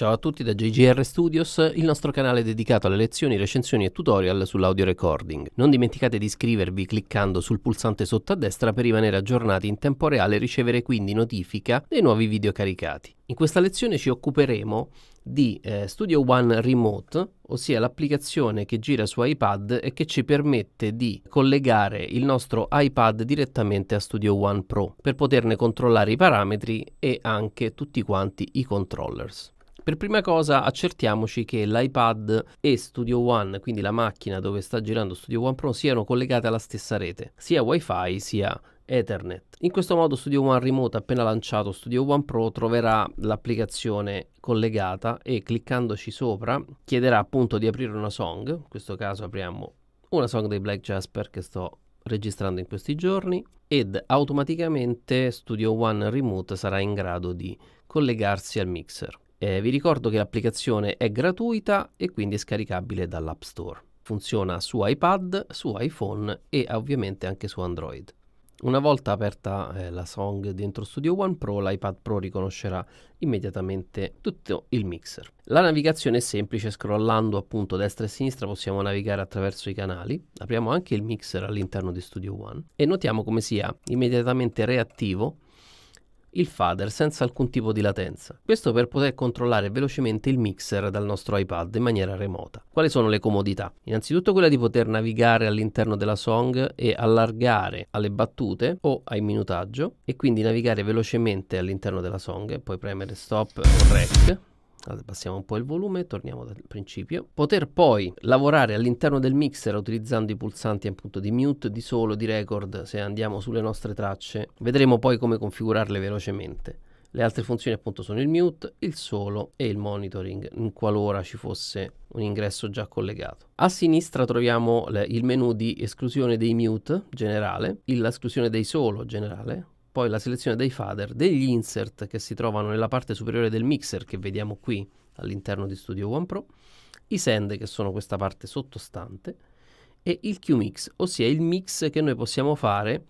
Ciao a tutti da JGR Studios, il nostro canale dedicato alle lezioni, recensioni e tutorial sull'audio recording. Non dimenticate di iscrivervi cliccando sul pulsante sotto a destra per rimanere aggiornati in tempo reale e ricevere quindi notifica dei nuovi video caricati. In questa lezione ci occuperemo di eh, Studio One Remote, ossia l'applicazione che gira su iPad e che ci permette di collegare il nostro iPad direttamente a Studio One Pro per poterne controllare i parametri e anche tutti quanti i controllers. Per prima cosa accertiamoci che l'iPad e Studio One, quindi la macchina dove sta girando Studio One Pro, siano collegate alla stessa rete, sia Wi-Fi sia Ethernet. In questo modo Studio One Remote appena lanciato Studio One Pro troverà l'applicazione collegata e cliccandoci sopra chiederà appunto di aprire una song, in questo caso apriamo una song dei Black Jasper che sto registrando in questi giorni ed automaticamente Studio One Remote sarà in grado di collegarsi al mixer. Eh, vi ricordo che l'applicazione è gratuita e quindi è scaricabile dall'App Store. Funziona su iPad, su iPhone e ovviamente anche su Android. Una volta aperta eh, la song dentro Studio One Pro, l'iPad Pro riconoscerà immediatamente tutto il mixer. La navigazione è semplice, scrollando appunto destra e sinistra possiamo navigare attraverso i canali. Apriamo anche il mixer all'interno di Studio One e notiamo come sia immediatamente reattivo il fader senza alcun tipo di latenza. Questo per poter controllare velocemente il mixer dal nostro iPad in maniera remota. Quali sono le comodità? Innanzitutto quella di poter navigare all'interno della song e allargare alle battute o ai minutaggio e quindi navigare velocemente all'interno della song e poi premere stop o rec abbassiamo un po' il volume, torniamo dal principio, poter poi lavorare all'interno del mixer utilizzando i pulsanti appunto di mute, di solo, di record, se andiamo sulle nostre tracce, vedremo poi come configurarle velocemente. Le altre funzioni appunto sono il mute, il solo e il monitoring, in qualora ci fosse un ingresso già collegato. A sinistra troviamo il menu di esclusione dei mute generale, l'esclusione dei solo generale, poi la selezione dei fader, degli insert che si trovano nella parte superiore del mixer che vediamo qui all'interno di Studio One Pro, i send che sono questa parte sottostante e il QMix, ossia il mix che noi possiamo fare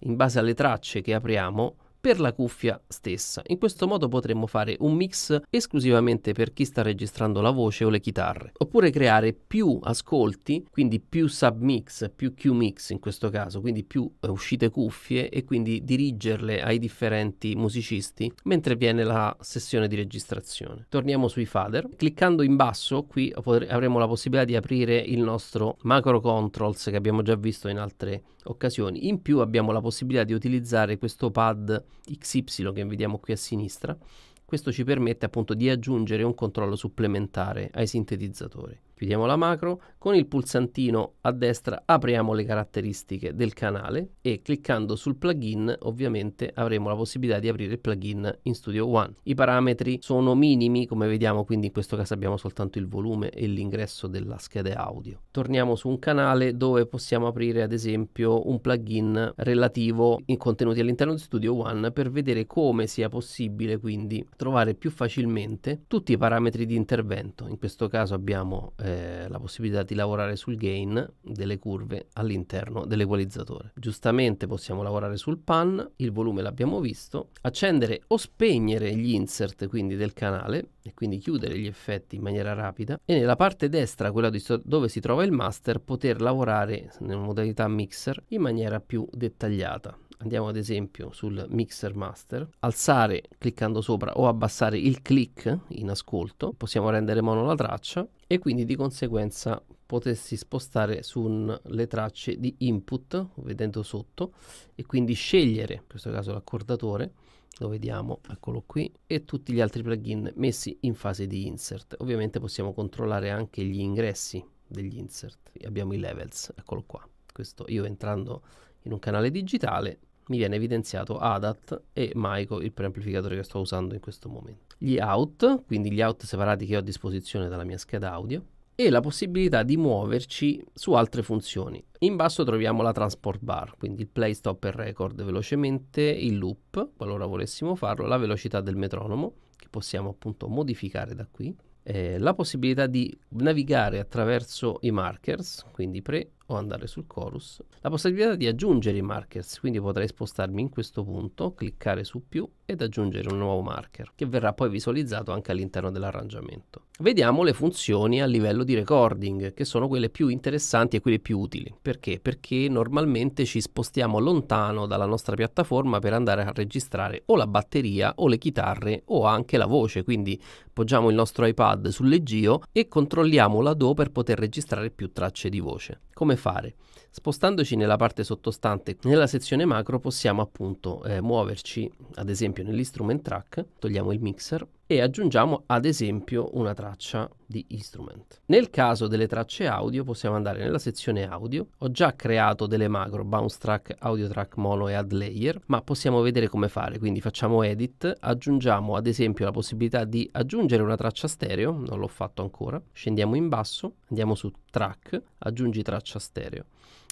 in base alle tracce che apriamo per la cuffia stessa. In questo modo potremmo fare un mix esclusivamente per chi sta registrando la voce o le chitarre, oppure creare più ascolti, quindi più submix, più Q-mix in questo caso, quindi più eh, uscite cuffie e quindi dirigerle ai differenti musicisti mentre viene la sessione di registrazione. Torniamo sui fader, cliccando in basso qui avremo la possibilità di aprire il nostro macro controls che abbiamo già visto in altre occasioni. In più abbiamo la possibilità di utilizzare questo pad XY che vediamo qui a sinistra, questo ci permette appunto di aggiungere un controllo supplementare ai sintetizzatori chiudiamo la macro, con il pulsantino a destra apriamo le caratteristiche del canale e cliccando sul plugin ovviamente avremo la possibilità di aprire il plugin in Studio One. I parametri sono minimi come vediamo quindi in questo caso abbiamo soltanto il volume e l'ingresso della scheda audio. Torniamo su un canale dove possiamo aprire ad esempio un plugin relativo in contenuti all'interno di Studio One per vedere come sia possibile quindi trovare più facilmente tutti i parametri di intervento. In questo caso abbiamo eh, eh, la possibilità di lavorare sul gain delle curve all'interno dell'equalizzatore. Giustamente possiamo lavorare sul pan, il volume l'abbiamo visto, accendere o spegnere gli insert quindi del canale e quindi chiudere gli effetti in maniera rapida e nella parte destra, quella dove si trova il master, poter lavorare nella modalità mixer in maniera più dettagliata andiamo ad esempio sul mixer master, alzare cliccando sopra o abbassare il click in ascolto, possiamo rendere mono la traccia e quindi di conseguenza potessi spostare sulle tracce di input vedendo sotto e quindi scegliere in questo caso l'accordatore lo vediamo eccolo qui e tutti gli altri plugin messi in fase di insert ovviamente possiamo controllare anche gli ingressi degli insert abbiamo i levels eccolo qua questo io entrando in un canale digitale mi viene evidenziato ADAT e Maico il preamplificatore che sto usando in questo momento gli out, quindi gli out separati che ho a disposizione dalla mia scheda audio, e la possibilità di muoverci su altre funzioni. In basso troviamo la transport bar, quindi il play, stop e record velocemente, il loop, qualora volessimo farlo, la velocità del metronomo, che possiamo appunto modificare da qui, eh, la possibilità di navigare attraverso i markers, quindi pre o andare sul chorus, la possibilità di aggiungere i markers, quindi potrei spostarmi in questo punto, cliccare su più ed aggiungere un nuovo marker che verrà poi visualizzato anche all'interno dell'arrangiamento. Vediamo le funzioni a livello di recording, che sono quelle più interessanti e quelle più utili. Perché? Perché normalmente ci spostiamo lontano dalla nostra piattaforma per andare a registrare o la batteria o le chitarre o anche la voce, quindi poggiamo il nostro iPad sul leggio e controlliamo la Do per poter registrare più tracce di voce. Come fare? Spostandoci nella parte sottostante, nella sezione macro possiamo appunto eh, muoverci, ad esempio nell'istrument track, togliamo il mixer e aggiungiamo ad esempio una traccia di instrument. Nel caso delle tracce audio possiamo andare nella sezione audio, ho già creato delle macro bounce track, audio track mono e add layer, ma possiamo vedere come fare, quindi facciamo edit, aggiungiamo ad esempio la possibilità di aggiungere una traccia stereo, non l'ho fatto ancora, scendiamo in basso, andiamo su track, aggiungi traccia stereo.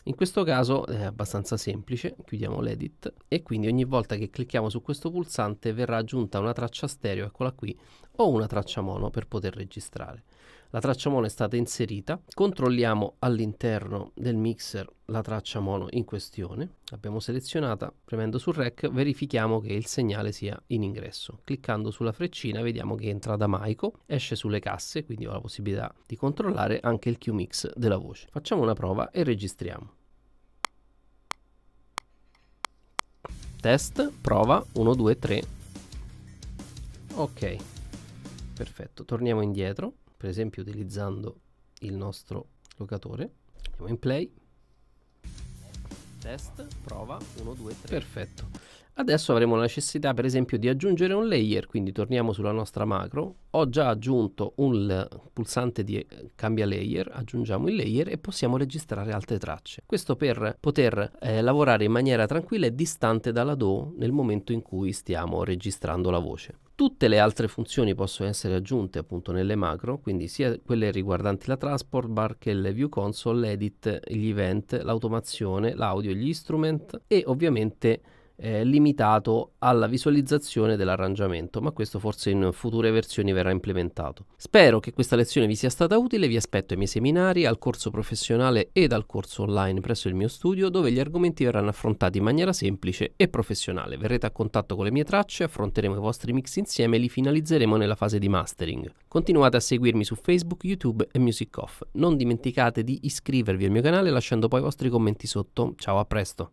In questo caso è abbastanza semplice, chiudiamo l'edit e quindi ogni volta che clicchiamo su questo pulsante verrà aggiunta una traccia stereo, eccola qui, o una traccia mono per poter registrare. La traccia mono è stata inserita, controlliamo all'interno del mixer la traccia mono in questione, l'abbiamo selezionata, premendo sul rec verifichiamo che il segnale sia in ingresso. Cliccando sulla freccina vediamo che entra da Maico, esce sulle casse, quindi ho la possibilità di controllare anche il QMix della voce. Facciamo una prova e registriamo. Test, prova, 1, 2, 3. Ok, perfetto. Torniamo indietro, per esempio utilizzando il nostro locatore. Andiamo in play. Test, prova, 1, 2, 3. Perfetto. Adesso avremo la necessità per esempio di aggiungere un layer, quindi torniamo sulla nostra macro, ho già aggiunto un pulsante di cambia layer, aggiungiamo il layer e possiamo registrare altre tracce. Questo per poter eh, lavorare in maniera tranquilla e distante dalla DAW nel momento in cui stiamo registrando la voce. Tutte le altre funzioni possono essere aggiunte appunto nelle macro, quindi sia quelle riguardanti la transport bar che il view console, l'edit, gli event, l'automazione, l'audio, gli instrument e ovviamente eh, limitato alla visualizzazione dell'arrangiamento, ma questo forse in future versioni verrà implementato. Spero che questa lezione vi sia stata utile, vi aspetto ai miei seminari, al corso professionale ed al corso online presso il mio studio, dove gli argomenti verranno affrontati in maniera semplice e professionale. Verrete a contatto con le mie tracce, affronteremo i vostri mix insieme e li finalizzeremo nella fase di mastering. Continuate a seguirmi su Facebook, YouTube e Music Off. Non dimenticate di iscrivervi al mio canale lasciando poi i vostri commenti sotto. Ciao, a presto!